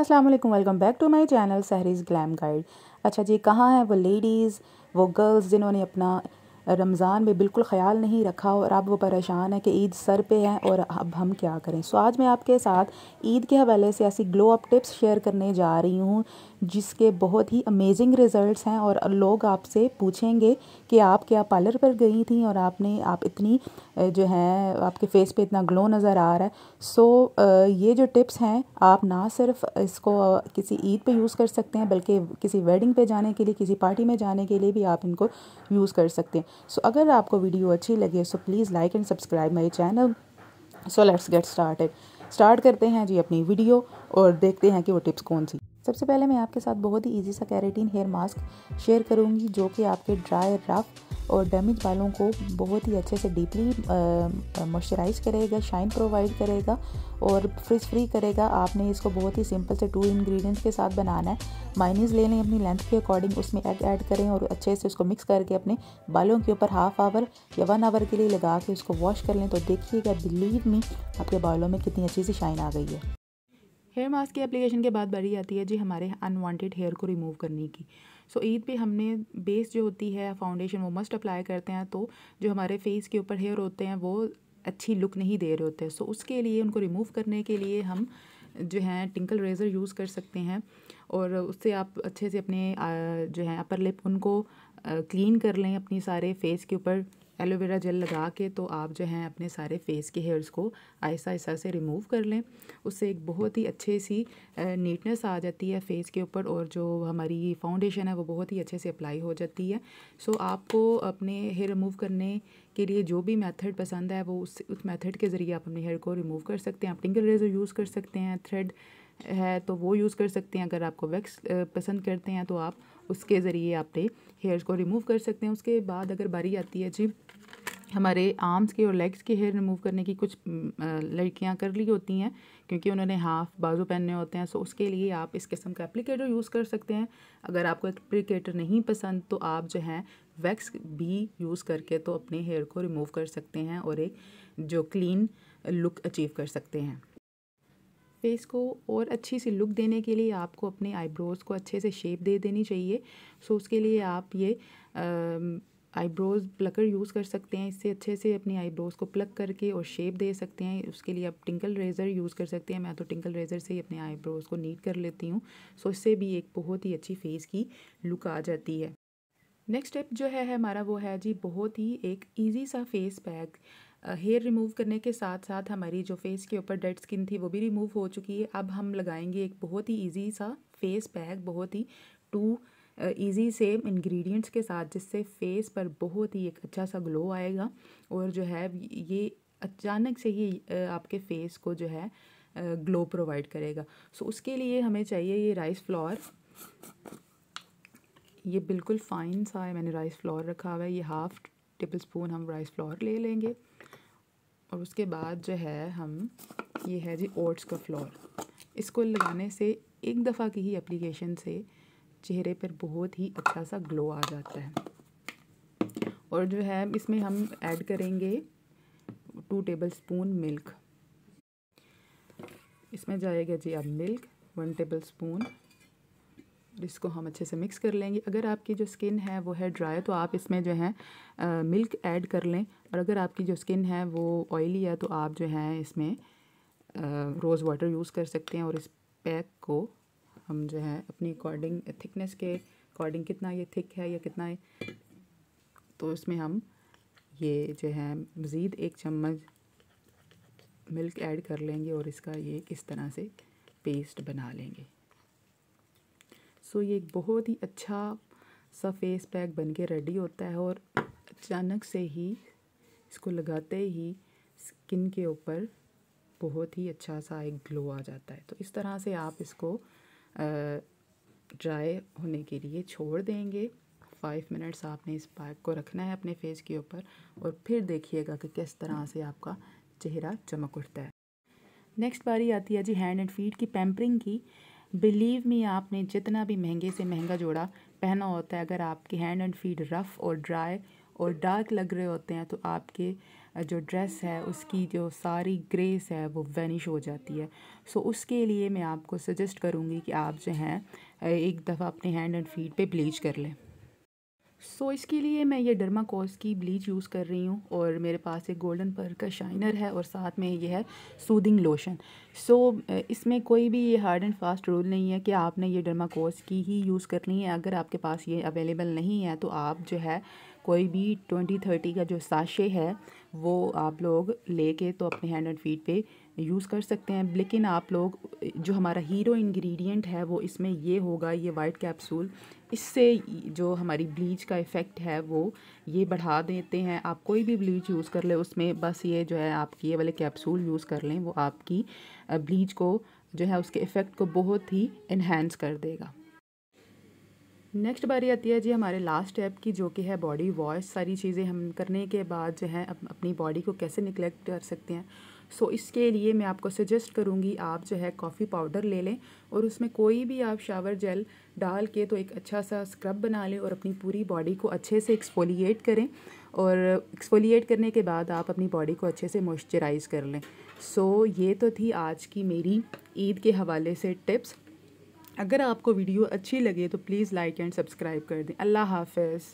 अस्सलाम वालेकुम welcome back to my channel सहरीज़ ग्लैम गाइड अच्छा जी कहाँ हैं वो लेडीज़ वो गर्ल्स जिन्होंने अपना रमज़ान में बिल्कुल ख्याल नहीं रखा और अब वो परेशान है कि ईद सर पे है और अब हम क्या करें सो आज मैं आपके साथ ईद के हवाले से ऐसी ग्लो अप टिप्स शेयर करने जा रही हूँ जिसके बहुत ही अमेजिंग रिजल्ट्स हैं और लोग आपसे पूछेंगे कि आप क्या पार्लर पर गई थी और आपने आप इतनी जो है आपके फेस पे इतना ग्लो नज़र आ रहा है सो so, ये जो टिप्स हैं आप ना सिर्फ इसको किसी ईद पे यूज़ कर सकते हैं बल्कि किसी वेडिंग पे जाने के लिए किसी पार्टी में जाने के लिए भी आप इनको यूज़ कर सकते हैं सो so, अगर आपको वीडियो अच्छी लगे so please like and subscribe my channel so let's get start start करते हैं जी अपनी वीडियो और देखते हैं कि वो टिप्स कौन सी सबसे पहले मैं आपके साथ बहुत ही ईजी सा कैरेटीन हेयर मास्क शेयर करूंगी जो कि आपके ड्राई रफ और डैमेज बालों को बहुत ही अच्छे से डीपली मॉइस्चराइज करेगा शाइन प्रोवाइड करेगा और फ्रिज फ्री करेगा आपने इसको बहुत ही सिंपल से टू इंग्रेडिएंट्स के साथ बनाना है माइनीज ले लें अपनी लेंथ के अकॉर्डिंग उसमें एग ऐड करें और अच्छे से उसको मिक्स करके अपने बालों के ऊपर हाफ आवर या वन आवर के लिए लगा के उसको वॉश कर लें तो देखिएगा बिलीव मी आपके बालों में कितनी अच्छी सी शाइन आ गई है हेयर मास्क की एप्लीकेशन के बाद बारी आती है जी हमारे अनवांटेड हेयर को रिमूव करने की सो so, ईद पे हमने बेस जो होती है फाउंडेशन वो मस्ट अप्लाई करते हैं तो जो हमारे फेस के ऊपर हेयर होते हैं वो अच्छी लुक नहीं दे रहे होते सो so, उसके लिए उनको रिमूव करने के लिए हम जो हैं टिंकल रेज़र यूज़ कर सकते हैं और उससे आप अच्छे से अपने जो है अपर लिप उनको क्लीन कर लें अपनी सारे फेस के ऊपर एलोवेरा जेल लगा के तो आप जो हैं अपने सारे फेस के हेयर्स को आहिस्ता आहिस्ता से रिमूव कर लें उससे एक बहुत ही अच्छे सी नीटनेस आ जाती है फेस के ऊपर और जो हमारी फाउंडेशन है वो बहुत ही अच्छे से अप्लाई हो जाती है सो आपको अपने हेयर रिमूव करने के लिए जो भी मेथड पसंद है वो उस उस मेथड के ज़रिए आप अपने हेयर को रिमूव कर सकते हैं आप टिंगल रेजर यूज़ कर सकते हैं थ्रेड है तो वो यूज़ कर सकते हैं अगर आपको वैक्स पसंद करते हैं तो आप उसके ज़रिए आपने हेयर्स को रिमूव कर सकते हैं उसके बाद अगर बारी आती है जी हमारे आर्म्स के और लेग्स के हेयर रिमूव करने की कुछ लड़कियां कर ली होती हैं क्योंकि उन्होंने हाफ बाजू पहनने होते हैं सो उसके लिए आप इस किस्म का एप्लीकेटर यूज़ कर सकते हैं अगर आपको एप्लीकेटर नहीं पसंद तो आप जो हैं वैक्स भी यूज़ करके तो अपने हेयर को रिमूव कर सकते हैं और एक जो क्लीन लुक अचीव कर सकते हैं फेस को और अच्छी सी लुक देने के लिए आपको अपने आईब्रोज़ को अच्छे से शेप दे देनी चाहिए सो उसके लिए आप ये आईब्रोज़ प्लकर यूज़ कर सकते हैं इससे अच्छे से अपनी आईब्रोज़ को प्लक करके और शेप दे सकते हैं उसके लिए आप टिंकल रेज़र यूज़ कर सकते हैं मैं तो टिंकल रेज़र से ही अपने आईब्रोज़ को नीट कर लेती हूँ सो इससे भी एक बहुत ही अच्छी फेस की लुक आ जाती है नेक्स्ट स्टेप जो है हमारा वो है जी बहुत ही एक ईजी सा फेस पैक हेयर रिमूव करने के साथ साथ हमारी जो फेस के ऊपर डेड स्किन थी वो भी रिमूव हो चुकी है अब हम लगाएंगे एक बहुत ही इजी सा फेस पैक बहुत ही टू ईजी से इंग्रेडिएंट्स के साथ जिससे फेस पर बहुत ही एक अच्छा सा ग्लो आएगा और जो है ये अचानक से ही आपके फेस को जो है ग्लो प्रोवाइड करेगा सो so, उसके लिए हमें चाहिए ये राइस फ्लोर ये बिल्कुल फ़ाइन सा है मैंने राइस फ्लोर रखा हुआ है ये हाफ़ टेबल स्पून हम राइस फ्लोर ले लेंगे और उसके बाद जो है हम ये है जी ओट्स का फ्लोर इसको लगाने से एक दफ़ा की ही एप्लीकेशन से चेहरे पर बहुत ही अच्छा सा ग्लो आ जाता है और जो है इसमें हम ऐड करेंगे टू टेबल स्पून मिल्क इसमें जाएगा जी अब मिल्क वन टेबल स्पून इसको हम अच्छे से मिक्स कर लेंगे अगर आपकी जो स्किन है वो है ड्राई तो आप इसमें जो है मिल्क ऐड कर लें और अगर आपकी जो स्किन है वो ऑयली है तो आप जो है इसमें रोज़ वाटर यूज़ कर सकते हैं और इस पैक को हम जो है अपनी अकॉर्डिंग थिकनेस के अकॉर्डिंग कितना ये थिक है या कितना है, तो इसमें हम ये जो है मज़ीद एक चम्मच मिल्क ऐड कर लेंगे और इसका ये इस तरह से पेस्ट बना लेंगे सो ये एक बहुत ही अच्छा सा फेस पैक बन के रेडी होता है और अचानक से ही इसको लगाते ही स्किन के ऊपर बहुत ही अच्छा सा एक ग्लो आ जाता है तो इस तरह से आप इसको ड्राई होने के लिए छोड़ देंगे फाइव मिनट्स आपने इस पैक को रखना है अपने फेस के ऊपर और फिर देखिएगा कि किस तरह से आपका चेहरा चमक उठता है नेक्स्ट बारी आती है जी हैंड एंड फीट की पैम्परिंग की बिलीव मी आपने जितना भी महंगे से महंगा जोड़ा पहना होता है अगर आपके हैंड एंड फीट रफ़ और ड्राई और डार्क लग रहे होते हैं तो आपके जो ड्रेस है उसकी जो सारी ग्रेस है वो वैनिश हो जाती है सो so, उसके लिए मैं आपको सजेस्ट करूँगी कि आप जो हैं एक दफ़ा अपने हैंड एंड फीट पे ब्लीच कर लें सो so, इसके लिए मैं ये कोस की ब्लीच यूज़ कर रही हूँ और मेरे पास एक गोल्डन पर का शाइनर है और साथ में ये है सूदिंग लोशन सो so, इसमें कोई भी ये हार्ड एंड फास्ट रूल नहीं है कि आपने ये कोस की ही यूज़ करनी है अगर आपके पास ये अवेलेबल नहीं है तो आप जो है कोई भी ट्वेंटी थर्टी का जो साशे है वो आप लोग लेके तो अपने हैंड एंड फीट पे यूज़ कर सकते हैं लेकिन आप लोग जो हमारा हीरो इंग्रेडिएंट है वो इसमें ये होगा ये वाइट कैप्सूल इससे जो हमारी ब्लीच का इफ़ेक्ट है वो ये बढ़ा देते हैं आप कोई भी ब्लीच यूज़ कर ले उसमें बस ये जो है आपकी ये वाले कैप्सूल यूज़ कर लें वो आपकी ब्लीच को जो है उसके इफ़ेक्ट को बहुत ही इन्हेंस कर देगा नेक्स्ट बारी आती है जी हमारे लास्ट स्टेप की जो कि है बॉडी वॉश सारी चीज़ें हम करने के बाद जो है अप, अपनी बॉडी को कैसे निगलेक्ट कर सकते हैं सो so, इसके लिए मैं आपको सजेस्ट करूँगी आप जो है कॉफ़ी पाउडर ले लें और उसमें कोई भी आप शावर जेल डाल के तो एक अच्छा सा स्क्रब बना लें और अपनी पूरी बॉडी को अच्छे से एक्सफोलिएट करें और एक्सफोलिएट करने के बाद आप अपनी बॉडी को अच्छे से मॉइस्चराइज़ कर लें सो so, ये तो थी आज की मेरी ईद के हवाले से टिप्स अगर आपको वीडियो अच्छी लगे तो प्लीज़ लाइक एंड सब्सक्राइब कर दें अल्लाह हाफिज़